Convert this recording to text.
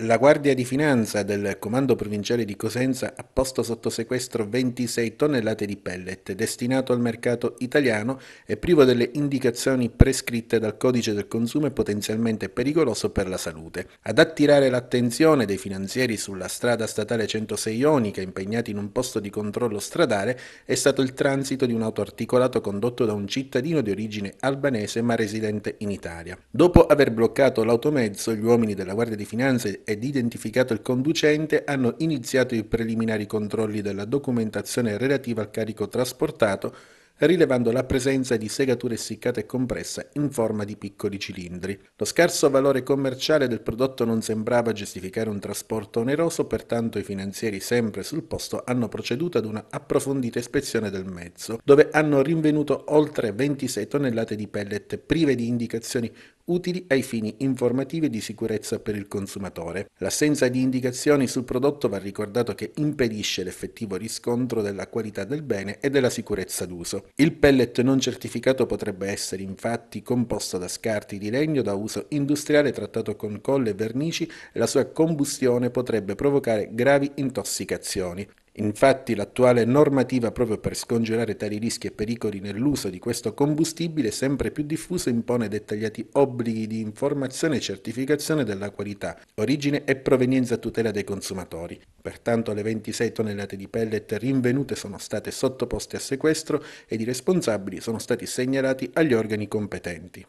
La Guardia di Finanza del Comando Provinciale di Cosenza ha posto sotto sequestro 26 tonnellate di pellet destinato al mercato italiano e privo delle indicazioni prescritte dal codice del consumo e potenzialmente pericoloso per la salute. Ad attirare l'attenzione dei finanzieri sulla strada statale 106 Ionica impegnati in un posto di controllo stradale è stato il transito di un auto articolato condotto da un cittadino di origine albanese ma residente in Italia. Dopo aver bloccato l'automezzo, gli uomini della Guardia di Finanza ed identificato il conducente hanno iniziato i preliminari controlli della documentazione relativa al carico trasportato, rilevando la presenza di segature essiccate e compresse in forma di piccoli cilindri. Lo scarso valore commerciale del prodotto non sembrava giustificare un trasporto oneroso, pertanto i finanzieri sempre sul posto hanno proceduto ad una approfondita ispezione del mezzo, dove hanno rinvenuto oltre 26 tonnellate di pellet prive di indicazioni utili ai fini informativi e di sicurezza per il consumatore. L'assenza di indicazioni sul prodotto va ricordato che impedisce l'effettivo riscontro della qualità del bene e della sicurezza d'uso. Il pellet non certificato potrebbe essere infatti composto da scarti di legno da uso industriale trattato con colle e vernici e la sua combustione potrebbe provocare gravi intossicazioni. Infatti l'attuale normativa proprio per scongiurare tali rischi e pericoli nell'uso di questo combustibile sempre più diffuso impone dettagliati obblighi di informazione e certificazione della qualità, origine e provenienza a tutela dei consumatori. Pertanto le 26 tonnellate di pellet rinvenute sono state sottoposte a sequestro ed i responsabili sono stati segnalati agli organi competenti.